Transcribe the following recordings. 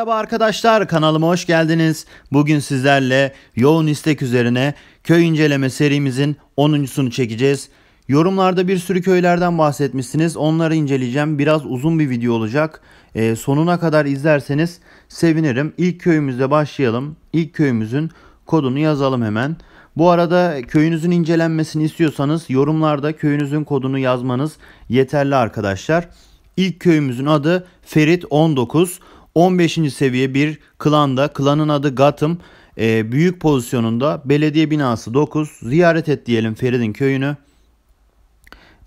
Merhaba arkadaşlar kanalıma hoş geldiniz. Bugün sizlerle yoğun istek üzerine köy inceleme serimizin 10.sunu çekeceğiz. Yorumlarda bir sürü köylerden bahsetmişsiniz. Onları inceleyeceğim. Biraz uzun bir video olacak. E, sonuna kadar izlerseniz sevinirim. İlk köyümüzle başlayalım. İlk köyümüzün kodunu yazalım hemen. Bu arada köyünüzün incelenmesini istiyorsanız yorumlarda köyünüzün kodunu yazmanız yeterli arkadaşlar. İlk köyümüzün adı Ferit 19. 15. seviye bir klanda klanın adı Gotham e, büyük pozisyonunda belediye binası 9 ziyaret et diyelim Ferid'in köyünü.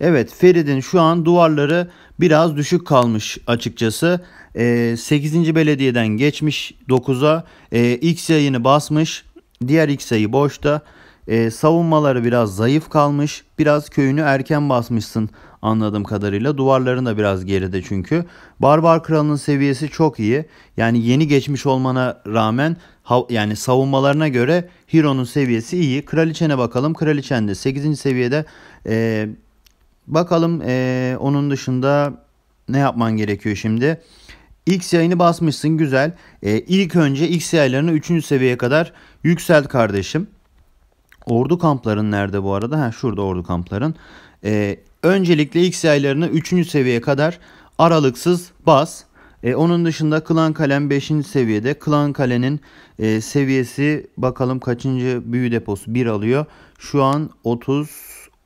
Evet Ferid'in şu an duvarları biraz düşük kalmış açıkçası. E, 8. belediyeden geçmiş 9'a e, X yayını basmış diğer X sayı boşta e, savunmaları biraz zayıf kalmış. Biraz köyünü erken basmışsın anladığım kadarıyla. Duvarların da biraz geride çünkü. Barbar Kralı'nın seviyesi çok iyi. Yani yeni geçmiş olmana rağmen yani savunmalarına göre Hiro'nun seviyesi iyi. Kraliçene bakalım. Kraliçen de 8. seviyede. E, bakalım e, onun dışında ne yapman gerekiyor şimdi? X yayını basmışsın güzel. E, ilk önce X yaylarını 3. seviyeye kadar yükselt kardeşim. Ordu kampların nerede bu arada? Ha şurada ordu kampların. Ee, öncelikle ilk yaylarını 3. seviyeye kadar aralıksız bas. E, onun dışında Klan Kalem 5. seviyede. Klan Kale'nin e, seviyesi bakalım kaçıncı büyü deposu 1 alıyor. Şu an 30,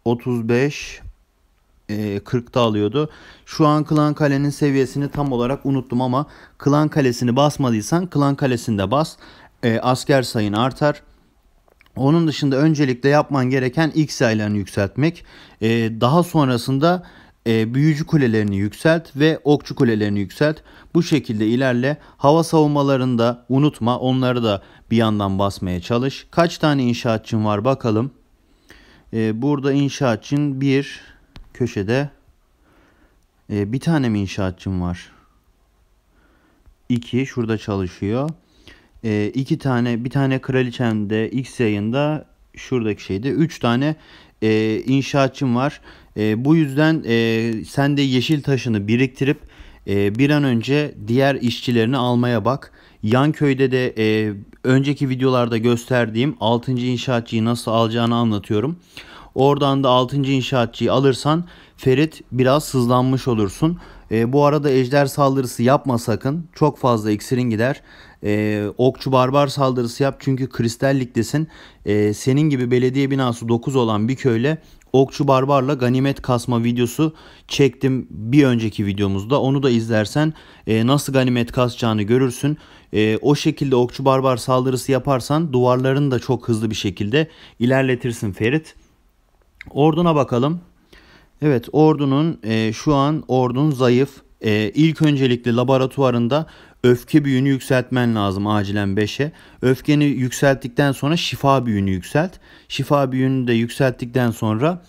35, e, 40'ta alıyordu. Şu an Klan Kale'nin seviyesini tam olarak unuttum ama Klan Kalesi'ni basmadıysan Klan Kalesi'nde bas. E, asker sayın artar. Onun dışında öncelikle yapman gereken x sayılarını yükseltmek. E, daha sonrasında e, büyücü kulelerini yükselt ve okçu kulelerini yükselt. Bu şekilde ilerle. Hava savunmalarını da unutma. Onları da bir yandan basmaya çalış. Kaç tane inşaatçın var bakalım. E, burada inşaatçın bir köşede e, bir tane mi inşaatçın var? İki şurada çalışıyor e, iki tane bir tane kraliçemde X yayında şuradaki şeyde üç tane e, inşaatçım var. E, bu yüzden e, sen de yeşil taşını biriktirip e, bir an önce diğer işçilerini almaya bak. Yan köyde de e, önceki videolarda gösterdiğim 6. inşaatçıyı nasıl alacağını anlatıyorum. Oradan da 6. inşaatçıyı alırsan Ferit biraz hızlanmış olursun. E, bu arada ejder saldırısı yapma sakın. Çok fazla iksirin gider e, okçu barbar saldırısı yap çünkü kristalliktesin. E, ee, senin gibi belediye binası 9 olan bir köyle okçu barbarla ganimet kasma videosu çektim bir önceki videomuzda. Onu da izlersen e, nasıl ganimet kasacağını görürsün. E, o şekilde okçu barbar saldırısı yaparsan duvarlarını da çok hızlı bir şekilde ilerletirsin Ferit. Orduna bakalım. Evet ordunun e, şu an ordun zayıf. E, ilk öncelikli laboratuvarında Öfke büyünü yükseltmen lazım acilen 5'e. Öfkeni yükselttikten sonra şifa büyünü yükselt. Şifa büyünü de yükselttikten sonra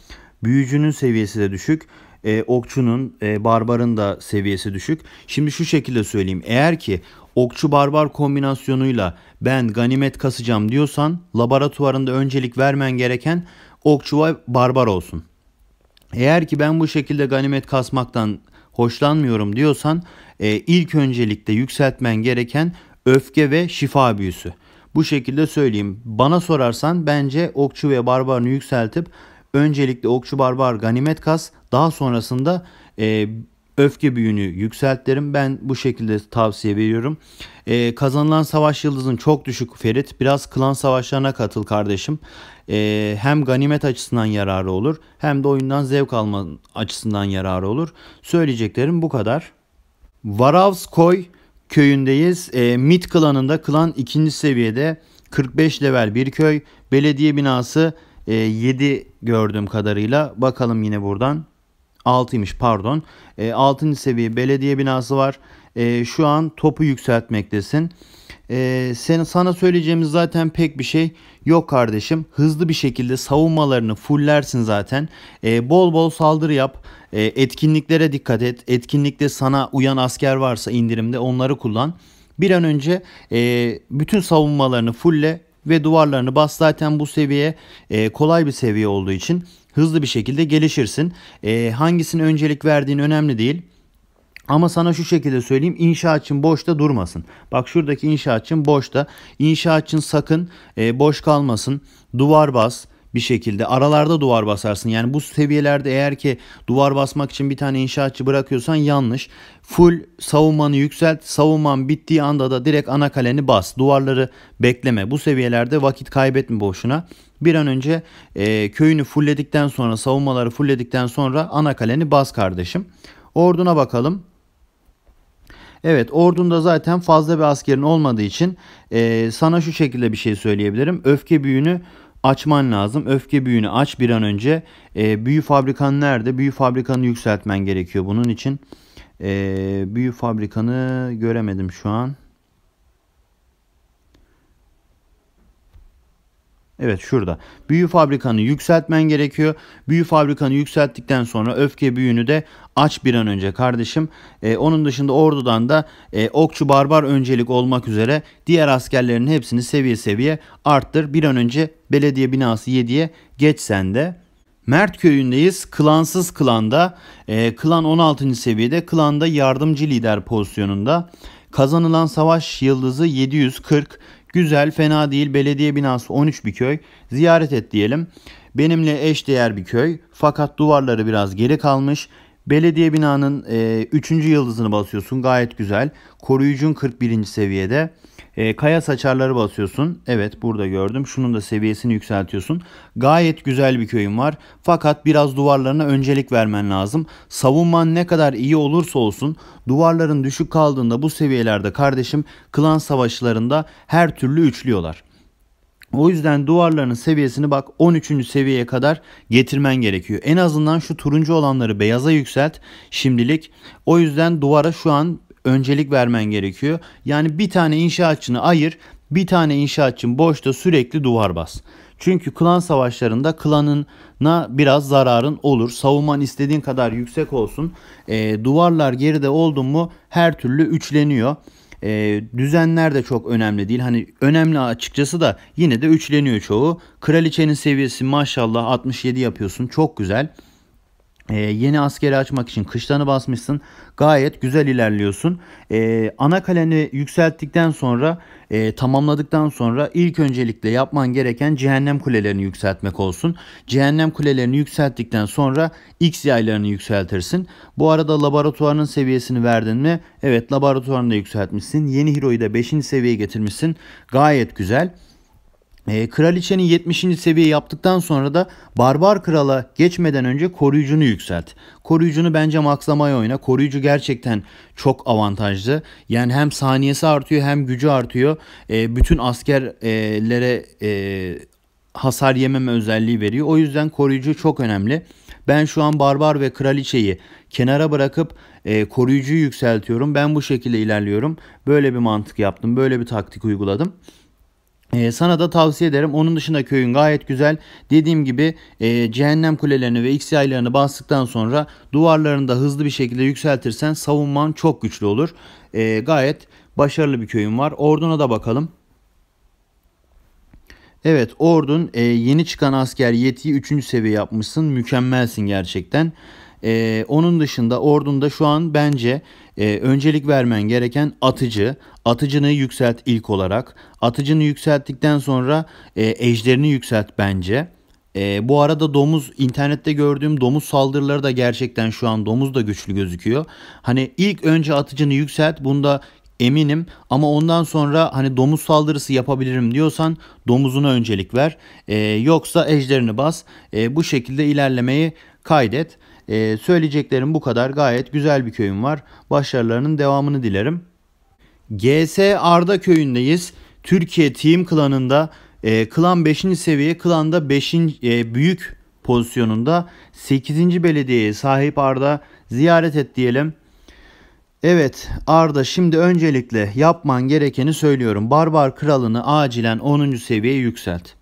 büyücünün seviyesi de düşük. E, okçunun, e, barbarın da seviyesi düşük. Şimdi şu şekilde söyleyeyim. Eğer ki okçu barbar kombinasyonuyla ben ganimet kasacağım diyorsan laboratuvarında öncelik vermen gereken okçu barbar olsun. Eğer ki ben bu şekilde ganimet kasmaktan hoşlanmıyorum diyorsan e, ilk öncelikle yükseltmen gereken öfke ve şifa büyüsü. Bu şekilde söyleyeyim. Bana sorarsan bence okçu ve barbarını yükseltip öncelikle okçu barbar ganimet kas daha sonrasında e, öfke büyünü yükselt derim. Ben bu şekilde tavsiye veriyorum. Ee, kazanılan savaş yıldızın çok düşük Ferit. Biraz klan savaşlarına katıl kardeşim. Ee, hem ganimet açısından yararı olur hem de oyundan zevk alma açısından yararı olur. Söyleyeceklerim bu kadar. Varavskoy köyündeyiz. E, Mit klanında klan ikinci seviyede 45 level bir köy. Belediye binası e, 7 gördüğüm kadarıyla. Bakalım yine buradan. 6'ymış pardon. E, seviye belediye binası var. E, şu an topu yükseltmektesin. E, sen, sana söyleyeceğimiz zaten pek bir şey yok kardeşim. Hızlı bir şekilde savunmalarını fullersin zaten. E, bol bol saldırı yap. E, etkinliklere dikkat et. Etkinlikte sana uyan asker varsa indirimde onları kullan. Bir an önce e, bütün savunmalarını fulle ve duvarlarını bas. Zaten bu seviye e, kolay bir seviye olduğu için hızlı bir şekilde gelişirsin. E, hangisine öncelik verdiğin önemli değil. Ama sana şu şekilde söyleyeyim inşaatçın boşta durmasın. Bak şuradaki inşaatçın boşta. İnşaatçın sakın e, boş kalmasın. Duvar bas bir şekilde aralarda duvar basarsın. Yani bu seviyelerde eğer ki duvar basmak için bir tane inşaatçı bırakıyorsan yanlış. Full savunmanı yükselt. Savunman bittiği anda da direkt ana kaleni bas. Duvarları bekleme. Bu seviyelerde vakit kaybetme boşuna bir an önce e, köyünü fulledikten sonra savunmaları fulledikten sonra ana kaleni bas kardeşim. Orduna bakalım. Evet ordunda zaten fazla bir askerin olmadığı için e, sana şu şekilde bir şey söyleyebilirim. Öfke büyünü açman lazım. Öfke büyünü aç bir an önce. E, büyü fabrikan nerede? Büyü fabrikanı yükseltmen gerekiyor bunun için. E, büyü fabrikanı göremedim şu an. Evet şurada. Büyü fabrikanı yükseltmen gerekiyor. Büyü fabrikanı yükselttikten sonra öfke büyünü de aç bir an önce kardeşim. ee, onun dışında ordudan da e, okçu barbar öncelik olmak üzere diğer askerlerin hepsini seviye seviye arttır. Bir an önce belediye binası 7'ye geç sen de. Mert köyündeyiz. Klansız klanda. E, klan 16. seviyede. Klanda yardımcı lider pozisyonunda. Kazanılan savaş yıldızı 740. Güzel, fena değil. Belediye binası 13 bir köy. Ziyaret et diyelim. Benimle eş değer bir köy. Fakat duvarları biraz geri kalmış. Belediye binanın 3. E, yıldızını basıyorsun. Gayet güzel. Koruyucun 41. seviyede. E, kaya saçarları basıyorsun. Evet burada gördüm. Şunun da seviyesini yükseltiyorsun. Gayet güzel bir köyüm var. Fakat biraz duvarlarına öncelik vermen lazım. Savunman ne kadar iyi olursa olsun duvarların düşük kaldığında bu seviyelerde kardeşim klan savaşlarında her türlü üçlüyorlar. O yüzden duvarlarının seviyesini bak 13. seviyeye kadar getirmen gerekiyor. En azından şu turuncu olanları beyaza yükselt şimdilik. O yüzden duvara şu an öncelik vermen gerekiyor. Yani bir tane inşaatçını ayır, bir tane inşaatçın boşta sürekli duvar bas. Çünkü klan savaşlarında klanına biraz zararın olur. Savunman istediğin kadar yüksek olsun. E, duvarlar geride oldun mu her türlü üçleniyor. E, düzenler de çok önemli değil. Hani önemli açıkçası da yine de üçleniyor çoğu. Kraliçenin seviyesi maşallah 67 yapıyorsun. Çok güzel. Ee, yeni askeri açmak için kışlanı basmışsın. Gayet güzel ilerliyorsun. Ee, ana kaleni yükselttikten sonra e, tamamladıktan sonra ilk öncelikle yapman gereken cehennem kulelerini yükseltmek olsun. Cehennem kulelerini yükselttikten sonra X yaylarını yükseltirsin. Bu arada laboratuvarın seviyesini verdin mi? Evet laboratuvarını da yükseltmişsin. Yeni hero'yu da 5. seviyeye getirmişsin. Gayet güzel. E, kraliçenin 70. seviye yaptıktan sonra da Barbar Kral'a geçmeden önce koruyucunu yükselt. Koruyucunu bence maksamaya oyna. Koruyucu gerçekten çok avantajlı. Yani hem saniyesi artıyor hem gücü artıyor. E, bütün askerlere e, hasar yememe özelliği veriyor. O yüzden koruyucu çok önemli. Ben şu an Barbar ve Kraliçeyi kenara bırakıp e, koruyucuyu yükseltiyorum. Ben bu şekilde ilerliyorum. Böyle bir mantık yaptım. Böyle bir taktik uyguladım. Ee, sana da tavsiye ederim. Onun dışında köyün gayet güzel. Dediğim gibi e, cehennem kulelerini ve X yaylarını bastıktan sonra duvarlarını da hızlı bir şekilde yükseltirsen savunman çok güçlü olur. E, gayet başarılı bir köyüm var. Orduna da bakalım. Evet Ordun e, yeni çıkan asker Yeti'yi 3. seviye yapmışsın. Mükemmelsin gerçekten. E, onun dışında ordunda şu an bence e, öncelik vermen gereken atıcı. Atıcını yükselt ilk olarak. Atıcını yükselttikten sonra e, ejderini yükselt bence. E, bu arada domuz internette gördüğüm domuz saldırıları da gerçekten şu an domuz da güçlü gözüküyor. Hani ilk önce atıcını yükselt. Bunda eminim ama ondan sonra hani domuz saldırısı yapabilirim diyorsan domuzuna öncelik ver. E, yoksa ejderini bas. E, bu şekilde ilerlemeyi kaydet. Ee, söyleyeceklerim bu kadar. Gayet güzel bir köyüm var. Başarılarının devamını dilerim. GS Arda köyündeyiz. Türkiye Team klanında e, klan 5. seviye klanda 5. E, büyük pozisyonunda 8. belediyeye sahip Arda ziyaret et diyelim. Evet Arda şimdi öncelikle yapman gerekeni söylüyorum. Barbar kralını acilen 10. seviyeye yükselt.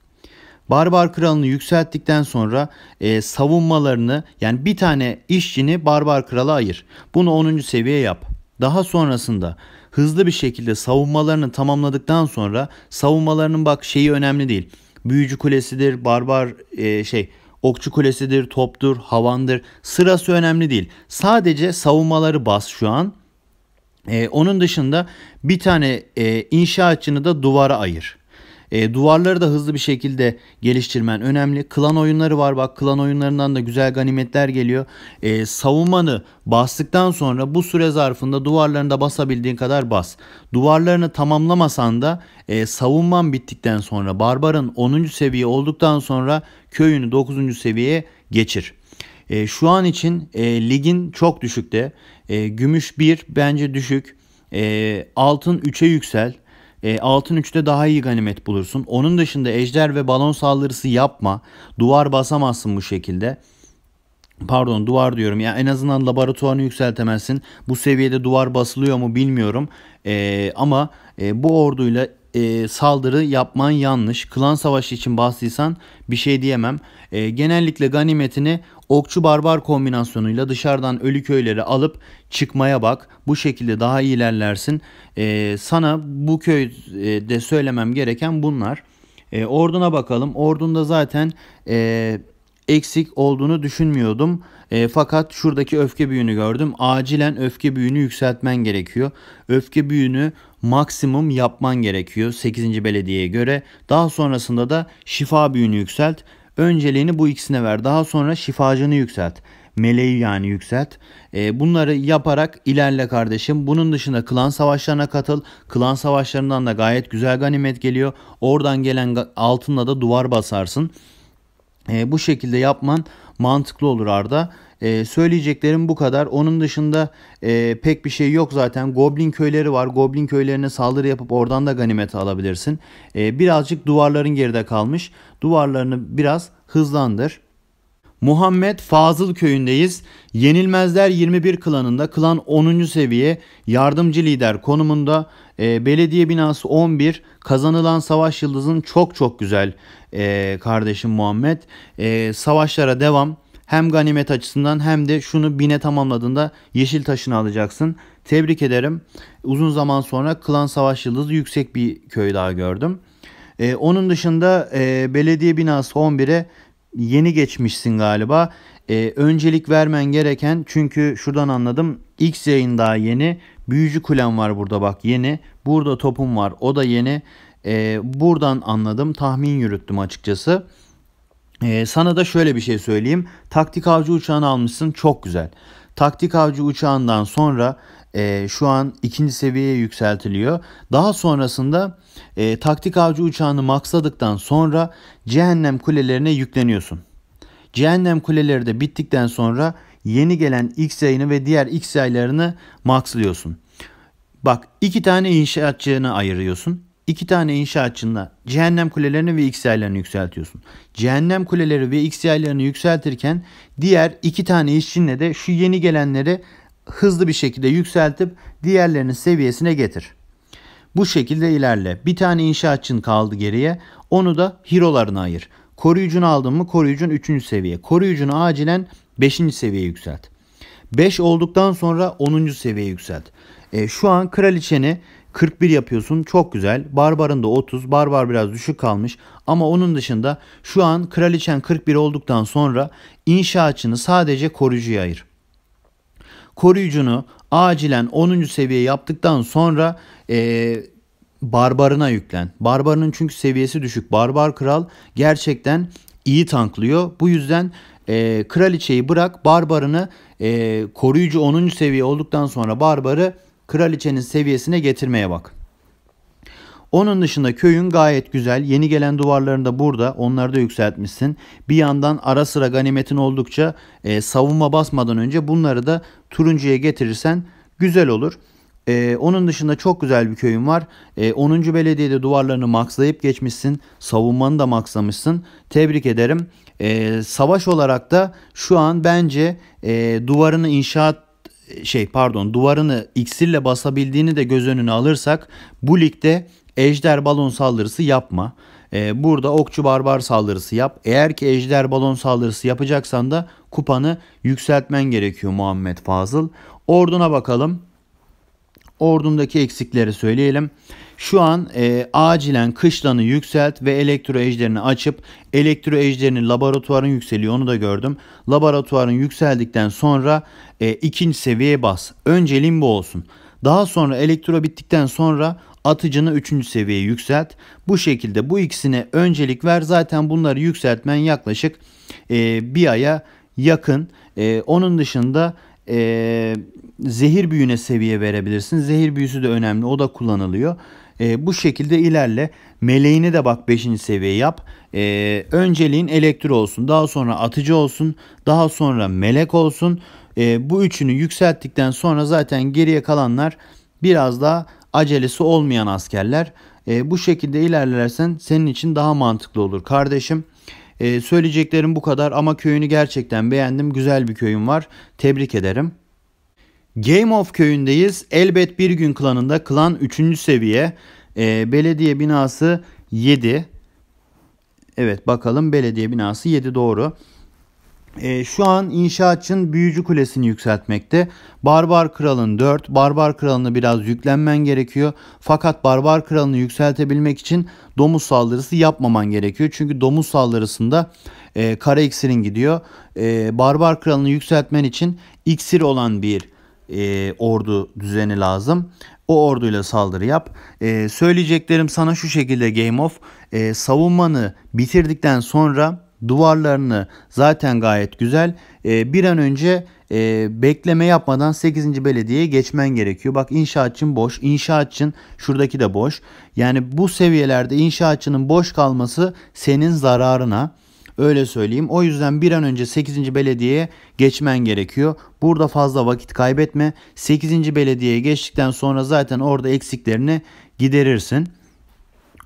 Barbar kralını yükselttikten sonra e, savunmalarını yani bir tane işçini barbar krala ayır. Bunu 10. seviye yap. Daha sonrasında hızlı bir şekilde savunmalarını tamamladıktan sonra savunmalarının bak şeyi önemli değil. Büyücü kulesidir, barbar e, şey okçu kulesidir, toptur, havandır. Sırası önemli değil. Sadece savunmaları bas şu an. E, onun dışında bir tane e, inşaatçını da duvara ayır. E, duvarları da hızlı bir şekilde geliştirmen önemli. Klan oyunları var bak klan oyunlarından da güzel ganimetler geliyor. E, savunmanı bastıktan sonra bu süre zarfında duvarlarında basabildiğin kadar bas. Duvarlarını tamamlamasan da e, savunman bittikten sonra barbarın 10. seviye olduktan sonra köyünü 9. seviyeye geçir. E, şu an için e, ligin çok düşükte. E, gümüş 1 bence düşük. E, altın 3'e yüksel. E, altın 3'te daha iyi ganimet bulursun. Onun dışında ejder ve balon saldırısı yapma. Duvar basamazsın bu şekilde. Pardon duvar diyorum. Yani en azından laboratuvarını yükseltemezsin. Bu seviyede duvar basılıyor mu bilmiyorum. E, ama e, bu orduyla e, saldırı yapman yanlış. Klan savaşı için bastıysan bir şey diyemem. E, genellikle ganimetini Okçu barbar kombinasyonuyla dışarıdan ölü köyleri alıp çıkmaya bak. Bu şekilde daha iyi ilerlersin. Ee, sana bu köyde e, söylemem gereken bunlar. Ee, orduna bakalım. Ordunda zaten e, eksik olduğunu düşünmüyordum. E, fakat şuradaki öfke büyüğünü gördüm. Acilen öfke büyüğünü yükseltmen gerekiyor. Öfke büyüğünü maksimum yapman gerekiyor 8. belediyeye göre. Daha sonrasında da şifa büyüğünü yükselt. Önceliğini bu ikisine ver. Daha sonra şifacını yükselt. Meleği yani yükselt. E, bunları yaparak ilerle kardeşim. Bunun dışında klan savaşlarına katıl. Klan savaşlarından da gayet güzel ganimet geliyor. Oradan gelen altınla da duvar basarsın. E, bu şekilde yapman mantıklı olur Arda. E, söyleyeceklerim bu kadar. Onun dışında e, pek bir şey yok zaten. Goblin köyleri var. Goblin köylerine saldırı yapıp oradan da ganimet alabilirsin. E, birazcık duvarların geride kalmış. Duvarlarını biraz hızlandır. Muhammed Fazıl köyündeyiz. Yenilmezler 21 klanında klan 10. seviye yardımcı lider konumunda e, belediye binası 11 kazanılan savaş yıldızın çok çok güzel e, kardeşim Muhammed. E, savaşlara devam hem ganimet açısından hem de şunu bine tamamladığında yeşil taşını alacaksın. Tebrik ederim. Uzun zaman sonra Klan Savaş Yıldızı yüksek bir köy daha gördüm. Ee, onun dışında e, belediye binası 11'e yeni geçmişsin galiba. Ee, öncelik vermen gereken çünkü şuradan anladım. X yayın daha yeni. Büyücü kulem var burada bak yeni. Burada topum var o da yeni. Ee, buradan anladım tahmin yürüttüm açıkçası. Ee, sana da şöyle bir şey söyleyeyim. Taktik avcı uçağını almışsın çok güzel. Taktik avcı uçağından sonra e, şu an ikinci seviyeye yükseltiliyor. Daha sonrasında e, taktik avcı uçağını maksadıktan sonra cehennem kulelerine yükleniyorsun. Cehennem kuleleri de bittikten sonra yeni gelen X yayını ve diğer X yaylarını maxlıyorsun. Bak iki tane inşaatçığını ayırıyorsun. İki tane inşaatçınla cehennem kulelerini ve x yükseltiyorsun. Cehennem kuleleri ve x yükseltirken diğer iki tane işçinle de şu yeni gelenleri hızlı bir şekilde yükseltip diğerlerinin seviyesine getir. Bu şekilde ilerle. Bir tane inşaatçın kaldı geriye. Onu da hirolarına ayır. Koruyucunu aldın mı koruyucun 3. seviye. Koruyucunu acilen 5. seviye yükselt. 5 olduktan sonra 10. seviye yükselt. E, şu an kraliçeni 41 yapıyorsun. Çok güzel. Barbar'ın da 30. Barbar biraz düşük kalmış. Ama onun dışında şu an kraliçen 41 olduktan sonra inşaatçını sadece koruyucuya ayır. Koruyucunu acilen 10. seviye yaptıktan sonra ee, barbarına yüklen. Barbarının çünkü seviyesi düşük. Barbar kral gerçekten iyi tanklıyor. Bu yüzden e, kraliçeyi bırak barbarını e, koruyucu 10. seviye olduktan sonra barbarı kraliçenin seviyesine getirmeye bak. Onun dışında köyün gayet güzel. Yeni gelen duvarlarını da burada onları da yükseltmişsin. Bir yandan ara sıra ganimetin oldukça e, savunma basmadan önce bunları da turuncuya getirirsen güzel olur. Ee, onun dışında çok güzel bir köyün var. Ee, 10. belediyede duvarlarını maxlayıp geçmişsin. Savunmanı da maxlamışsın. Tebrik ederim. Ee, savaş olarak da şu an bence e, duvarını inşaat şey pardon duvarını iksirle basabildiğini de göz önüne alırsak bu ligde ejder balon saldırısı yapma. Ee, burada okçu barbar saldırısı yap. Eğer ki ejder balon saldırısı yapacaksan da kupanı yükseltmen gerekiyor Muhammed Fazıl. Orduna bakalım. Ordundaki eksikleri söyleyelim. Şu an e, acilen kışlanı yükselt ve elektro ejderini açıp elektro ejderini laboratuvarın yükseliyor onu da gördüm. Laboratuvarın yükseldikten sonra e, ikinci seviyeye bas. Önce limbo olsun. Daha sonra elektro bittikten sonra atıcını üçüncü seviyeye yükselt. Bu şekilde bu ikisine öncelik ver. Zaten bunları yükseltmen yaklaşık e, bir aya yakın. E, onun dışında e, zehir büyüne seviye verebilirsin. Zehir büyüsü de önemli. O da kullanılıyor. E, bu şekilde ilerle. Meleğini de bak 5. seviye yap. E, önceliğin elektro olsun. Daha sonra atıcı olsun. Daha sonra melek olsun. E, bu üçünü yükselttikten sonra zaten geriye kalanlar biraz daha acelesi olmayan askerler. E, bu şekilde ilerlersen senin için daha mantıklı olur kardeşim. E, söyleyeceklerim bu kadar ama köyünü gerçekten beğendim. Güzel bir köyüm var. Tebrik ederim. Game of köyündeyiz. Elbet bir gün klanında klan 3. seviye. E, belediye binası 7. Evet bakalım belediye binası 7 doğru. E, şu an inşaatçının büyücü kulesini yükseltmekte. Barbar kralın 4. Barbar kralını biraz yüklenmen gerekiyor. Fakat barbar kralını yükseltebilmek için domuz saldırısı yapmaman gerekiyor. Çünkü domuz saldırısında e, kara iksirin gidiyor. E, barbar kralını yükseltmen için iksir olan bir e, ordu düzeni lazım. O orduyla saldırı yap. E, söyleyeceklerim sana şu şekilde Game of. E, savunmanı bitirdikten sonra duvarlarını zaten gayet güzel. E, bir an önce e, bekleme yapmadan 8. belediyeye geçmen gerekiyor. Bak inşaatçın boş. İnşaatçın şuradaki de boş. Yani bu seviyelerde inşaatçının boş kalması senin zararına. Öyle söyleyeyim. O yüzden bir an önce 8. belediyeye geçmen gerekiyor. Burada fazla vakit kaybetme. 8. belediyeye geçtikten sonra zaten orada eksiklerini giderirsin.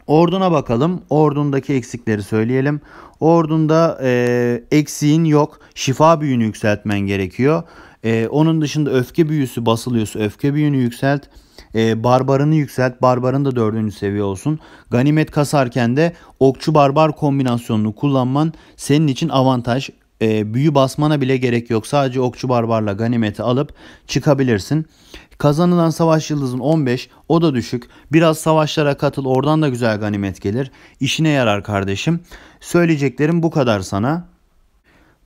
Orduna bakalım. Ordundaki eksikleri söyleyelim. Ordunda e, eksiğin yok. Şifa büyünü yükseltmen gerekiyor. E, onun dışında öfke büyüsü basılıyorsa öfke büyünü yükselt e, barbarını yükselt. Barbarın da dördüncü seviye olsun. Ganimet kasarken de okçu barbar kombinasyonunu kullanman senin için avantaj. E, büyü basmana bile gerek yok. Sadece okçu barbarla ganimeti alıp çıkabilirsin. Kazanılan savaş yıldızın 15 o da düşük. Biraz savaşlara katıl oradan da güzel ganimet gelir. İşine yarar kardeşim. Söyleyeceklerim bu kadar sana.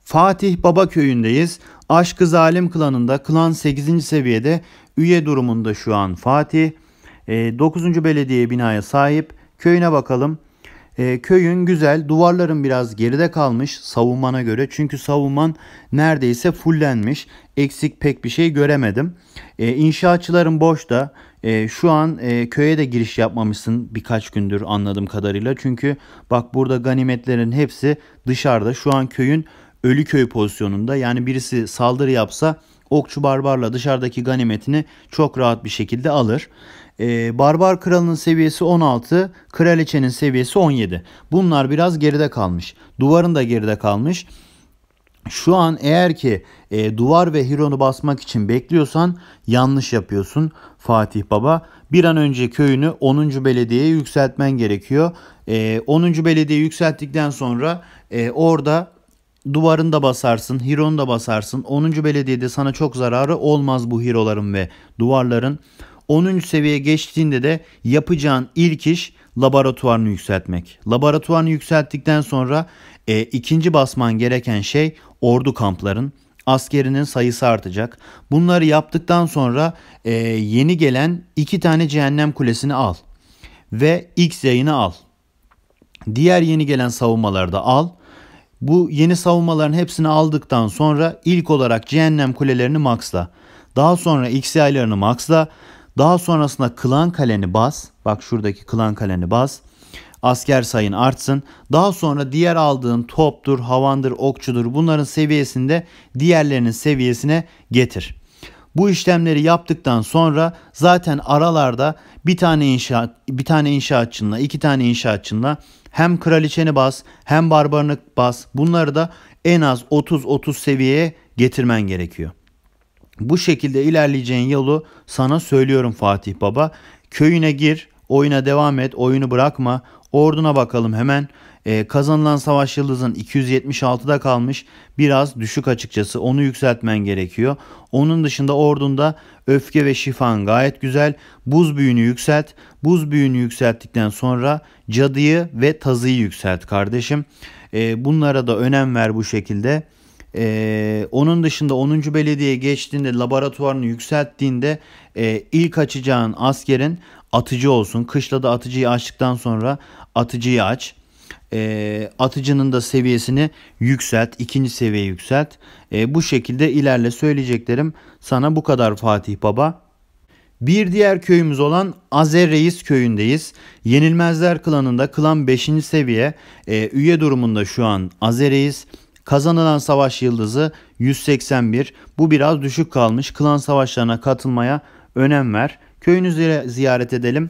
Fatih Baba köyündeyiz. Aşkı Zalim klanında klan 8. seviyede Üye durumunda şu an Fatih. E, 9. belediye binaya sahip. Köyüne bakalım. E, köyün güzel, duvarların biraz geride kalmış savunmana göre. Çünkü savunman neredeyse fullenmiş. Eksik pek bir şey göremedim. E, inşaatçıların boşta. E, şu an e, köye de giriş yapmamışsın birkaç gündür anladığım kadarıyla. Çünkü bak burada ganimetlerin hepsi dışarıda. Şu an köyün ölü köy pozisyonunda. Yani birisi saldırı yapsa okçu barbarla dışarıdaki ganimetini çok rahat bir şekilde alır. Ee, barbar kralının seviyesi 16, kraliçenin seviyesi 17. Bunlar biraz geride kalmış. Duvarın da geride kalmış. Şu an eğer ki e, duvar ve Hiron'u basmak için bekliyorsan yanlış yapıyorsun Fatih Baba. Bir an önce köyünü 10. belediyeye yükseltmen gerekiyor. E, 10. belediye yükselttikten sonra e, orada duvarını da basarsın, hironu da basarsın. 10. belediyede sana çok zararı olmaz bu hiroların ve duvarların. 10. seviyeye geçtiğinde de yapacağın ilk iş laboratuvarını yükseltmek. Laboratuvarını yükselttikten sonra e, ikinci basman gereken şey ordu kampların askerinin sayısı artacak. Bunları yaptıktan sonra e, yeni gelen iki tane cehennem kulesini al ve X yayını al. Diğer yeni gelen savunmaları da al bu yeni savunmaların hepsini aldıktan sonra ilk olarak cehennem kulelerini maxla. Daha sonra x yaylarını maxla. Daha sonrasında klan kaleni bas. Bak şuradaki klan kaleni bas. Asker sayın artsın. Daha sonra diğer aldığın toptur, havandır, okçudur bunların seviyesinde diğerlerinin seviyesine getir. Bu işlemleri yaptıktan sonra zaten aralarda bir tane inşaat bir tane inşaatçınla, iki tane inşaatçınla hem kraliçeni bas hem barbarını bas. Bunları da en az 30-30 seviyeye getirmen gerekiyor. Bu şekilde ilerleyeceğin yolu sana söylüyorum Fatih Baba. Köyüne gir, Oyuna devam et, oyunu bırakma. Orduna bakalım hemen. Ee, kazanılan savaş yıldızın 276'da kalmış. Biraz düşük açıkçası. Onu yükseltmen gerekiyor. Onun dışında ordunda öfke ve şifan gayet güzel. Buz büyünü yükselt. Buz büyünü yükselttikten sonra cadıyı ve tazıyı yükselt kardeşim. Ee, bunlara da önem ver bu şekilde. Ee, onun dışında 10. belediye geçtiğinde laboratuvarını yükselttiğinde e, ilk açacağın askerin atıcı olsun. Kışla da atıcıyı açtıktan sonra atıcıyı aç. E, atıcının da seviyesini yükselt. ikinci seviye yükselt. E, bu şekilde ilerle söyleyeceklerim sana bu kadar Fatih Baba. Bir diğer köyümüz olan Azer Reis köyündeyiz. Yenilmezler klanında klan 5. seviye e, üye durumunda şu an Azer Reis. Kazanılan savaş yıldızı 181. Bu biraz düşük kalmış. Klan savaşlarına katılmaya önem ver. Köyünüzü ziyaret edelim.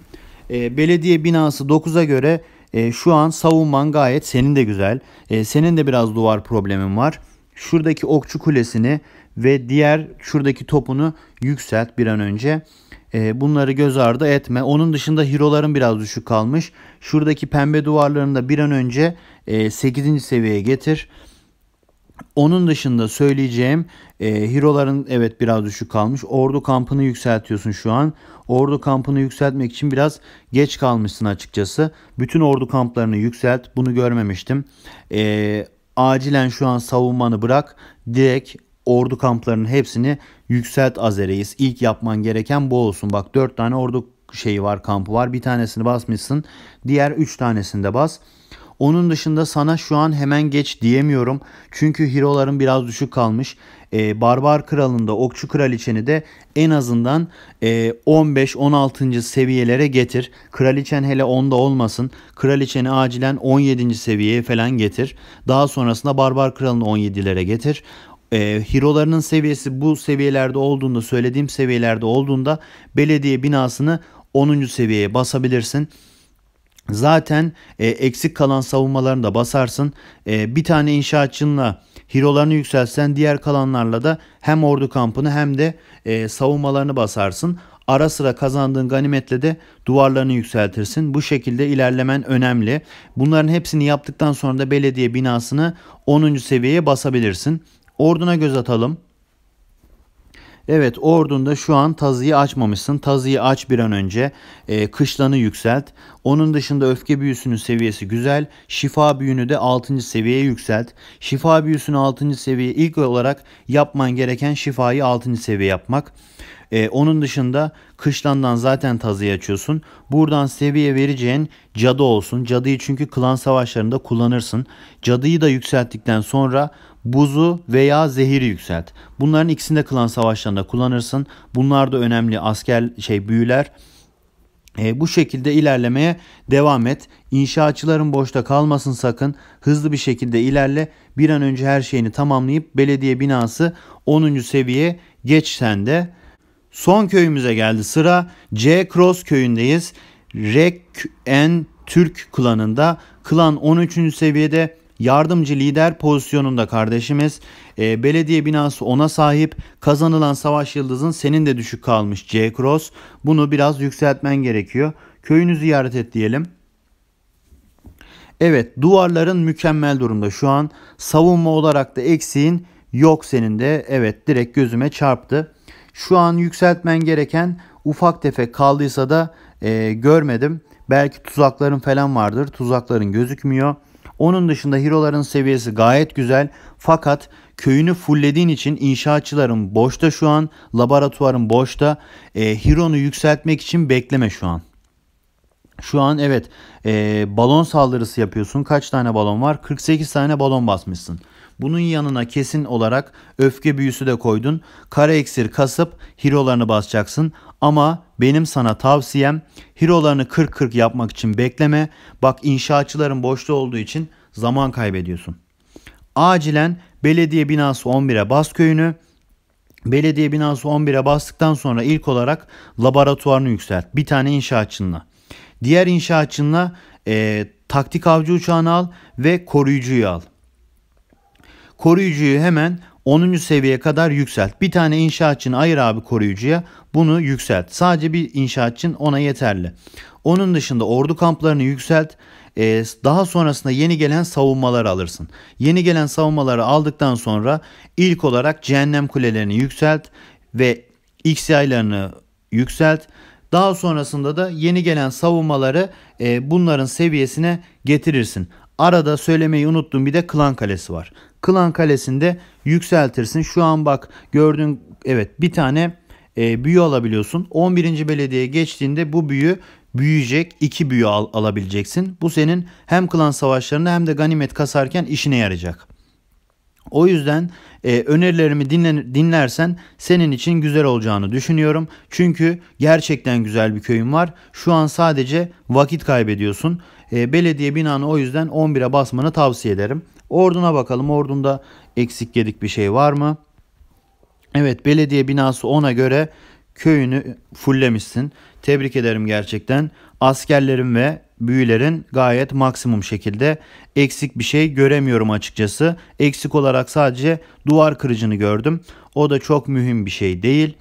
E, belediye binası 9'a göre e, şu an savunman gayet senin de güzel. E, senin de biraz duvar problemin var. Şuradaki okçu kulesini ve diğer şuradaki topunu yükselt bir an önce. E, bunları göz ardı etme. Onun dışında hiroların biraz düşük kalmış. Şuradaki pembe duvarlarını da bir an önce e, 8. seviyeye getir. Onun dışında söyleyeceğim e, Hiroların evet biraz düşük kalmış. Ordu kampını yükseltiyorsun şu an. Ordu kampını yükseltmek için biraz geç kalmışsın açıkçası. Bütün ordu kamplarını yükselt. Bunu görmemiştim. E, acilen şu an savunmanı bırak. Direkt ordu kamplarının hepsini yükselt Azeri'yiz. İlk yapman gereken bu olsun. Bak 4 tane ordu şeyi var kampı var. Bir tanesini basmışsın. Diğer 3 tanesini de bas. Onun dışında sana şu an hemen geç diyemiyorum. Çünkü hiroların biraz düşük kalmış. Ee, Barbar Kralı'nda Okçu Kraliçeni de en azından e, 15-16. seviyelere getir. Kraliçen hele 10'da olmasın. Kraliçeni acilen 17. seviyeye falan getir. Daha sonrasında Barbar Kralı'nı 17'lere getir. E, ee, hirolarının seviyesi bu seviyelerde olduğunda söylediğim seviyelerde olduğunda belediye binasını 10. seviyeye basabilirsin. Zaten e, eksik kalan savunmalarını da basarsın. E, bir tane inşaatçınla hirolarını yükselsen diğer kalanlarla da hem ordu kampını hem de e, savunmalarını basarsın. Ara sıra kazandığın ganimetle de duvarlarını yükseltirsin. Bu şekilde ilerlemen önemli. Bunların hepsini yaptıktan sonra da belediye binasını 10. seviyeye basabilirsin. Orduna göz atalım. Evet ordunda şu an tazıyı açmamışsın. Tazıyı aç bir an önce. E, kışlanı yükselt. Onun dışında öfke büyüsünün seviyesi güzel. Şifa büyünü de 6. seviyeye yükselt. Şifa büyüsünü 6. seviye ilk olarak yapman gereken şifayı 6. seviye yapmak. E, onun dışında kışlandan zaten tazıyı açıyorsun. Buradan seviye vereceğin cadı olsun. Cadıyı çünkü klan savaşlarında kullanırsın. Cadıyı da yükselttikten sonra buzu veya zehiri yükselt. Bunların ikisini de klan savaşlarında kullanırsın. Bunlar da önemli asker şey büyüler. E, bu şekilde ilerlemeye devam et. İnşaatçıların boşta kalmasın sakın. Hızlı bir şekilde ilerle. Bir an önce her şeyini tamamlayıp belediye binası 10. seviyeye geç sen de. Son köyümüze geldi sıra. C Cross köyündeyiz. Rek en Türk klanında. Klan 13. seviyede yardımcı lider pozisyonunda kardeşimiz. E, belediye binası ona sahip. Kazanılan savaş yıldızın senin de düşük kalmış C-Cross. Bunu biraz yükseltmen gerekiyor. Köyünü ziyaret et diyelim. Evet duvarların mükemmel durumda şu an. Savunma olarak da eksiğin yok senin de. Evet direkt gözüme çarptı. Şu an yükseltmen gereken ufak tefek kaldıysa da e, görmedim. Belki tuzakların falan vardır. Tuzakların gözükmüyor. Onun dışında hero'ların seviyesi gayet güzel. Fakat köyünü fullediğin için inşaatçıların boşta şu an. Laboratuvarın boşta. E, hero'nu yükseltmek için bekleme şu an. Şu an evet e, balon saldırısı yapıyorsun. Kaç tane balon var? 48 tane balon basmışsın. Bunun yanına kesin olarak öfke büyüsü de koydun. Kara eksir kasıp hirolarını basacaksın. Ama benim sana tavsiyem hirolarını 40-40 yapmak için bekleme. Bak inşaatçıların boşta olduğu için zaman kaybediyorsun. Acilen belediye binası 11'e bas köyünü. Belediye binası 11'e bastıktan sonra ilk olarak laboratuvarını yükselt. Bir tane inşaatçınla. Diğer inşaatçınla e, taktik avcı uçağını al ve koruyucuyu al koruyucuyu hemen 10. seviyeye kadar yükselt. Bir tane inşaatçını ayır abi koruyucuya bunu yükselt. Sadece bir inşaatçın ona yeterli. Onun dışında ordu kamplarını yükselt. Ee, daha sonrasında yeni gelen savunmaları alırsın. Yeni gelen savunmaları aldıktan sonra ilk olarak cehennem kulelerini yükselt ve X yaylarını yükselt. Daha sonrasında da yeni gelen savunmaları e, bunların seviyesine getirirsin. Arada söylemeyi unuttum bir de klan kalesi var. Kılan Kalesi'nde yükseltirsin. Şu an bak gördüğün evet bir tane e, büyü alabiliyorsun. 11. belediyeye geçtiğinde bu büyü büyüyecek. 2 büyü al, alabileceksin. Bu senin hem klan savaşlarında hem de ganimet kasarken işine yarayacak. O yüzden e, önerilerimi dinlen, dinlersen senin için güzel olacağını düşünüyorum. Çünkü gerçekten güzel bir köyüm var. Şu an sadece vakit kaybediyorsun. E, belediye binanı o yüzden 11'e basmanı tavsiye ederim. Orduna bakalım. Ordunda eksik yedik bir şey var mı? Evet belediye binası 10'a göre köyünü fullemişsin. Tebrik ederim gerçekten. Askerlerin ve büyülerin gayet maksimum şekilde eksik bir şey göremiyorum açıkçası. Eksik olarak sadece duvar kırıcını gördüm. O da çok mühim bir şey değil.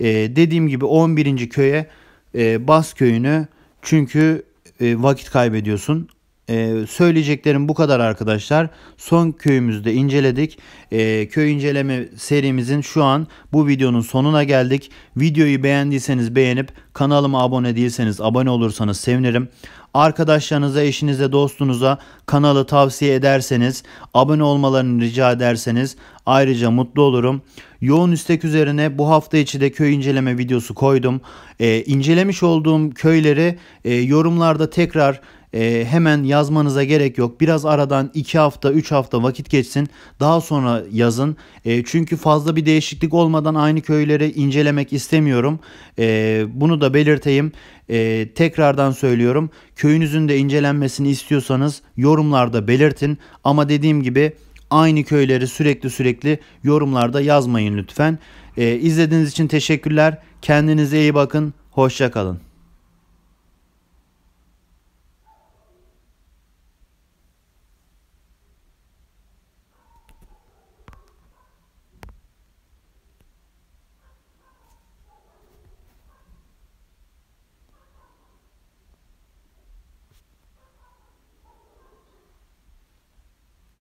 Ee, dediğim gibi 11. köye e, Bas köyünü çünkü e, vakit kaybediyorsun. Ee, söyleyeceklerim bu kadar arkadaşlar. Son köyümüzde inceledik. Ee, köy inceleme serimizin şu an bu videonun sonuna geldik. Videoyu beğendiyseniz beğenip kanalıma abone değilseniz abone olursanız sevinirim. Arkadaşlarınıza, eşinize, dostunuza kanalı tavsiye ederseniz, abone olmalarını rica ederseniz ayrıca mutlu olurum. Yoğun istek üzerine bu hafta içi de köy inceleme videosu koydum. Ee, incelemiş olduğum köyleri e, yorumlarda tekrar e, hemen yazmanıza gerek yok. Biraz aradan 2 hafta 3 hafta vakit geçsin daha sonra yazın. E, çünkü fazla bir değişiklik olmadan aynı köyleri incelemek istemiyorum. E, bunu da belirteyim. E, tekrardan söylüyorum. Köyünüzün de incelenmesini istiyorsanız yorumlarda belirtin. Ama dediğim gibi aynı köyleri sürekli sürekli yorumlarda yazmayın lütfen. E, izlediğiniz için teşekkürler. Kendinize iyi bakın. Hoşçakalın.